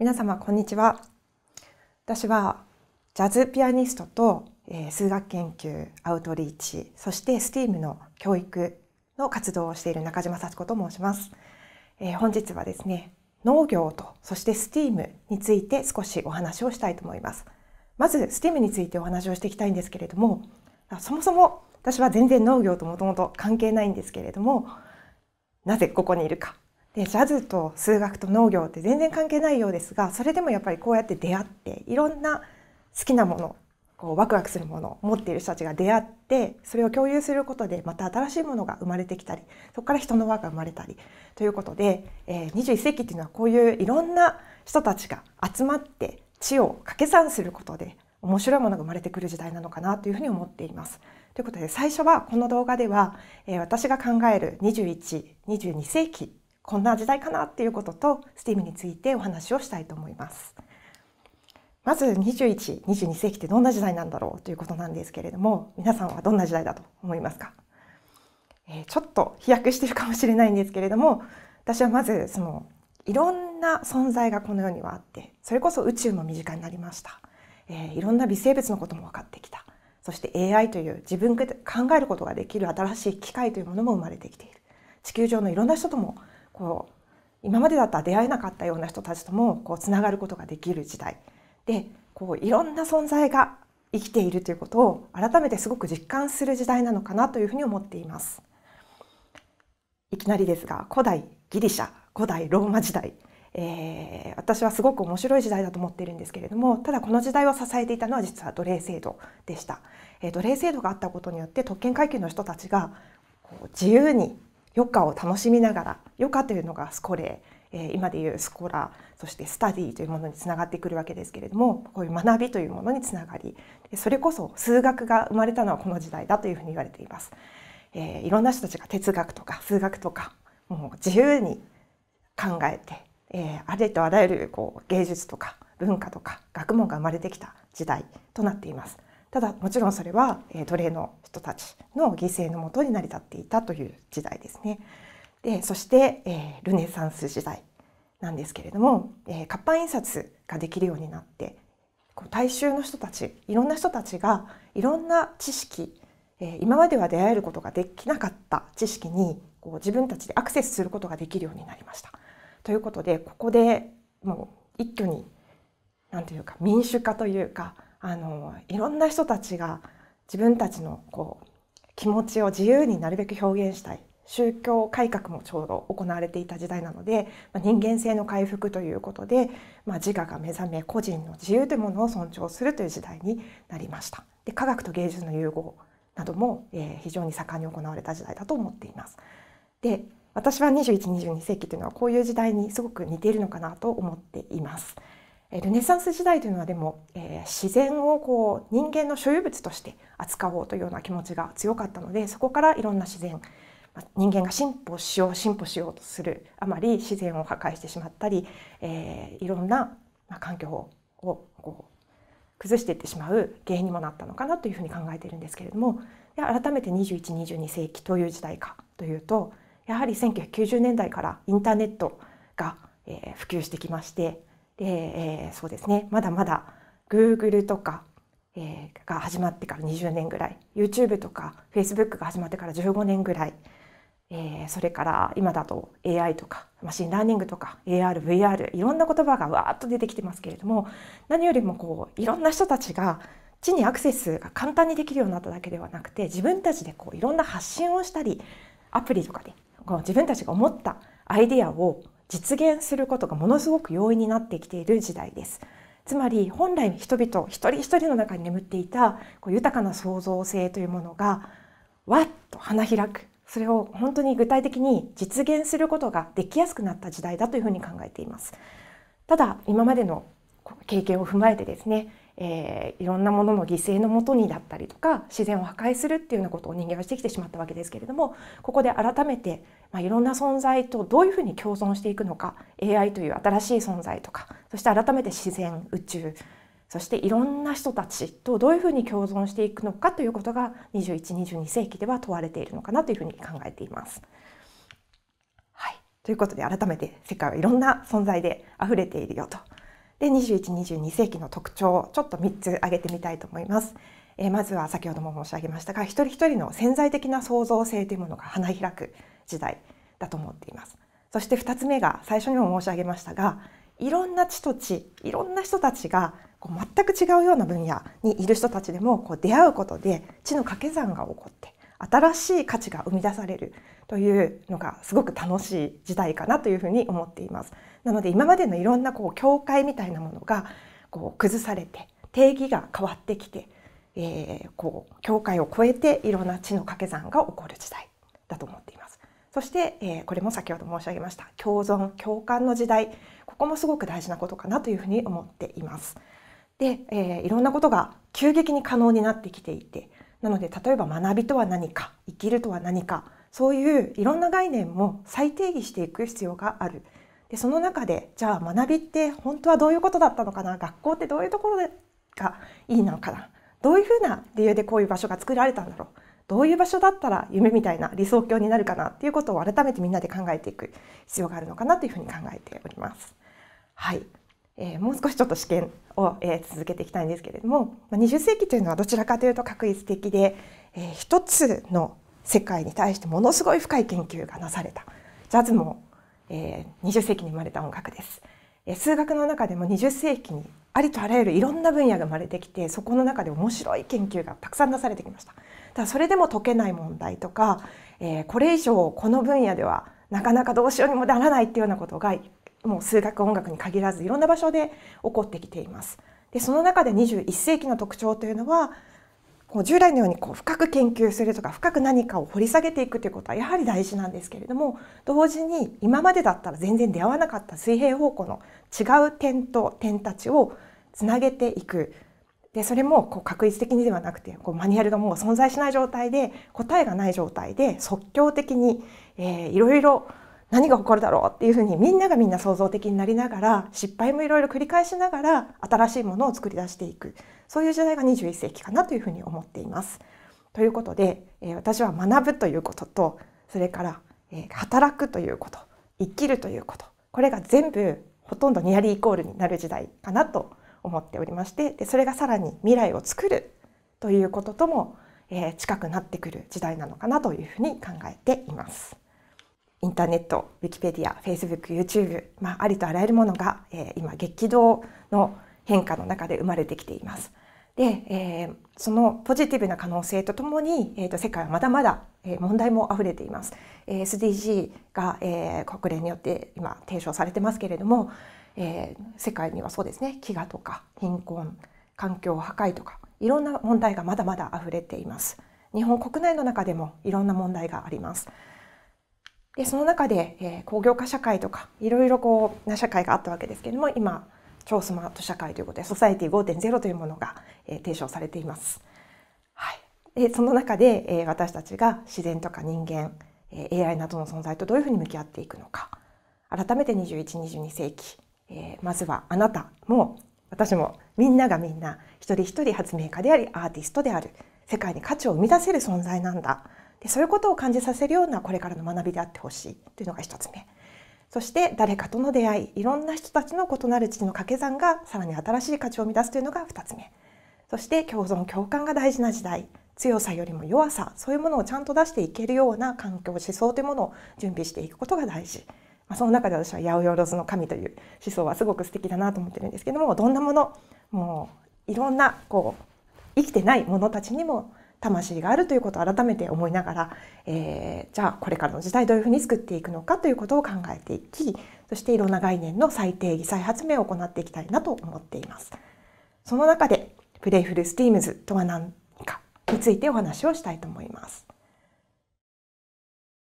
皆様こんにちは私はジャズピアニストと、えー、数学研究アウトリーチそして STEAM の教育の活動をしている中島幸子と申します、えー、本日はですね農業とそして STEAM について少しお話をしたいと思いますまず STEM a についてお話をしていきたいんですけれどもそもそも私は全然農業ともともと関係ないんですけれどもなぜここにいるかでジャズと数学と農業って全然関係ないようですがそれでもやっぱりこうやって出会っていろんな好きなものこうワクワクするものを持っている人たちが出会ってそれを共有することでまた新しいものが生まれてきたりそこから人の輪が生まれたりということで、えー、21世紀っていうのはこういういろんな人たちが集まって知を掛け算することで面白いものが生まれてくる時代なのかなというふうに思っています。ということで最初はこの動画では、えー、私が考える2122世紀こんな時代かなっていうことと STEAM についてお話をしたいと思います。まず21、22世紀ってどんな時代なんだろうということなんですけれども皆さんはどんな時代だと思いますか、えー、ちょっと飛躍してるかもしれないんですけれども私はまずそのいろんな存在がこの世にはあってそれこそ宇宙も身近になりました、えー、いろんな微生物のことも分かってきたそして AI という自分で考えることができる新しい機械というものも生まれてきている地球上のいろんな人ともこう今までだったら出会えなかったような人たちともこうつながることができる時代でこういろんな存在が生きているということを改めてすごく実感する時代なのかなというふうに思っています。いきなりですが古代ギリシャ古代ローマ時代、えー、私はすごく面白い時代だと思っているんですけれどもただこの時代を支えていたのは実は奴隷制度でした、えー、奴隷制度があったことによって特権階級の人たちがこう自由に余暇を楽しみながら余暇というのがスコレー今でいうスコラそしてスタディというものにつながってくるわけですけれどもこういう学びというものにつながりそれこそ数学が生まれたのはこの時代だというふうに言われています。えー、いろんな人たちが哲学とか数学とかもう自由に考えて、えー、あれとあらゆるこう芸術とか文化とか学問が生まれてきた時代となっています。ただもちろんそれは、え奴隷の人たちの犠牲のもとに成り立っていたという時代ですね。でそして、えー、ルネサンス時代なんですけれども、えー、活版印刷ができるようになってこう大衆の人たちいろんな人たちがいろんな知識、えー、今までは出会えることができなかった知識にこう自分たちでアクセスすることができるようになりました。ということでここでもう一挙に何ていうか民主化というかあのいろんな人たちが自分たちのこう気持ちを自由になるべく表現したい宗教改革もちょうど行われていた時代なので、まあ、人間性の回復ということで、まあ、自我が目覚め個人の自由というものを尊重するという時代になりましたで科学と芸術の融合なども、えー、非常に盛んに行われた時代だと思っていますで私は2122世紀というのはこういう時代にすごく似ているのかなと思っています。ルネサンス時代というのはでも、えー、自然をこう人間の所有物として扱おうというような気持ちが強かったのでそこからいろんな自然人間が進歩しよう進歩しようとするあまり自然を破壊してしまったり、えー、いろんな環境をこう崩していってしまう原因にもなったのかなというふうに考えているんですけれども改めて2122世紀という時代かというとやはり1990年代からインターネットが、普及してきましてで、えー、そうですねまだまだ Google とか、えー、が始まってから20年ぐらい YouTube とか Facebook が始まってから15年ぐらい、えー、それから今だと AI とかマシンラーニングとか ARVR いろんな言葉がわーっと出てきてますけれども何よりもこういろんな人たちが地にアクセスが簡単にできるようになっただけではなくて自分たちでこういろんな発信をしたりアプリとかでこう自分たちが思ったアイディアを実現することがものすごく容易になってきている時代です。つまり本来人々一人一人の中に眠っていたこう豊かな創造性というものがわっと花開くそれを本当に具体的に実現することができやすくなった時代だというふうに考えています。ただ今までの経験を踏まえてですね、えー、いろんなものの犠牲のもとにだったりとか自然を破壊するっていうようなことを人間はしてきてしまったわけですけれどもここで改めてまあ、いろんな存在とどういうふうに共存していくのか AI という新しい存在とかそして改めて自然宇宙そしていろんな人たちとどういうふうに共存していくのかということが2122世紀では問われているのかなというふうに考えています。はい、ということで改めて世界はいろんな存在で溢れているよと。で2122世紀の特徴をちょっと3つ挙げてみたいと思います。えー、まずは先ほども申し上げましたが一人一人の潜在的な創造性というものが花開く時代だと思っていますそして2つ目が最初にも申し上げましたがいろんな地と地いろんな人たちがこう全く違うような分野にいる人たちでもこう出会うことで地の掛け算が起こって新しい価値が生み出されるというのがすごく楽しい時代かなというふうに思っています。なので今までのいろんなこう境界みたいなものがこう崩されて定義が変わってきて、えー、こう境界を越えていろんな地の掛け算が起こる時代だと思っています。そして、えー、これも先ほど申し上げました共存共感の時代ここもすごく大事なことかなというふうに思っています。で、えー、いろんなことが急激に可能になってきていてなので例えば学びとは何か生きるとは何かそういういろんな概念も再定義していく必要がある。でその中でじゃあ学びって本当はどういうことだったのかな学校ってどういうところがいいのかなどういうふうな理由でこういう場所が作られたんだろうどういう場所だったら夢みたいな理想郷になるかなっていうことを改めてみんなで考えていく必要があるのかなというふうに考えております。はい、えー、もう少しちょっと試験を、えー、続けていきたいんですけれども、まあ、20世紀というのはどちらかというと確率的で、えー、一つの世界に対してものすごい深い研究がなされたジャズも、えー、20世紀に生まれた音楽です。数学の中でも20世紀にありとあらゆるいろんな分野が生まれてきてそこの中で面白い研究がたくさん出されてきました。ただそれでも解けない問題とか、えー、これ以上この分野ではなかなかどうしようにもならないっていうようなことがもう数学音楽に限らずいろんな場所で起こってきています。でその中で21世紀の特徴というのはこう従来のようにこう深く研究するとか深く何かを掘り下げていくということはやはり大事なんですけれども同時に今までだったら全然出会わなかった水平方向の違う点と点たちをつなげていくでそれもこう確率的にではなくてこうマニュアルがもう存在しない状態で答えがない状態で即興的に、えいろいろ何が起こるだろうっていうふうにみんながみんな創造的になりながら失敗もいろいろ繰り返しながら新しいものを作り出していくそういう時代が21世紀かなというふうに思っています。ということで、え私は学ぶということとそれから、え働くということ生きるということこれが全部ほとんどニアリーイコールになる時代かなと思っておりましてでそれがさらに未来を作るということとも、え近くなってくる時代なのかなというふうに考えています。インターネット、ウィキペディア、フェイスブック、YouTube、まあ、ありとあらゆるものが、えー、今激動の変化の中で生まれてきています。で、えー、そのポジティブな可能性とともに、えーと、世界はまだまだ、えー、問題も溢れています。えー、SDG が、えー、国連によって今提唱されてますけれども、えー、世界にはそうですね飢餓とか貧困環境破壊とかいろんな問題がまだまだ溢れています。日本国内の中でもいろんな問題があります。でその中で、えー、工業化社会とかいろいろこうな社会があったわけですけれども今超スマート社会ということでソサエティ5.0というものが、えー、提唱されています。はい、でその中で、えー、私たちが自然とか人間、えー、AI などの存在とどういうふうに向き合っていくのか改めて2122世紀、えー、まずはあなたも私もみんながみんな一人一人発明家でありアーティストである世界に価値を生み出せる存在なんだでそういうことを感じさせるようなこれからの学びであってほしいというのが1つ目そして誰かとの出会いいろんな人たちの異なる知の掛け算がさらに新しい価値を生み出すというのが2つ目そして共存共感が大事な時代強さよりも弱さそういうものをちゃんと出していけるような環境思想というものを準備していくことが大事、まあ、その中で私は「八百万の神」という思想はすごく素敵だなと思ってるんですけどもどんなものもういろんなこう生きてないものたちにも魂があるということを改めて思いながら、えー、じゃあこれからの時代どういうふうに作っていくのかということを考えていきそしていろんな概念の再定義再発明を行っていきたいなと思っています。その中でプレイフルスティームズとは何かについてお話をしたいと思います。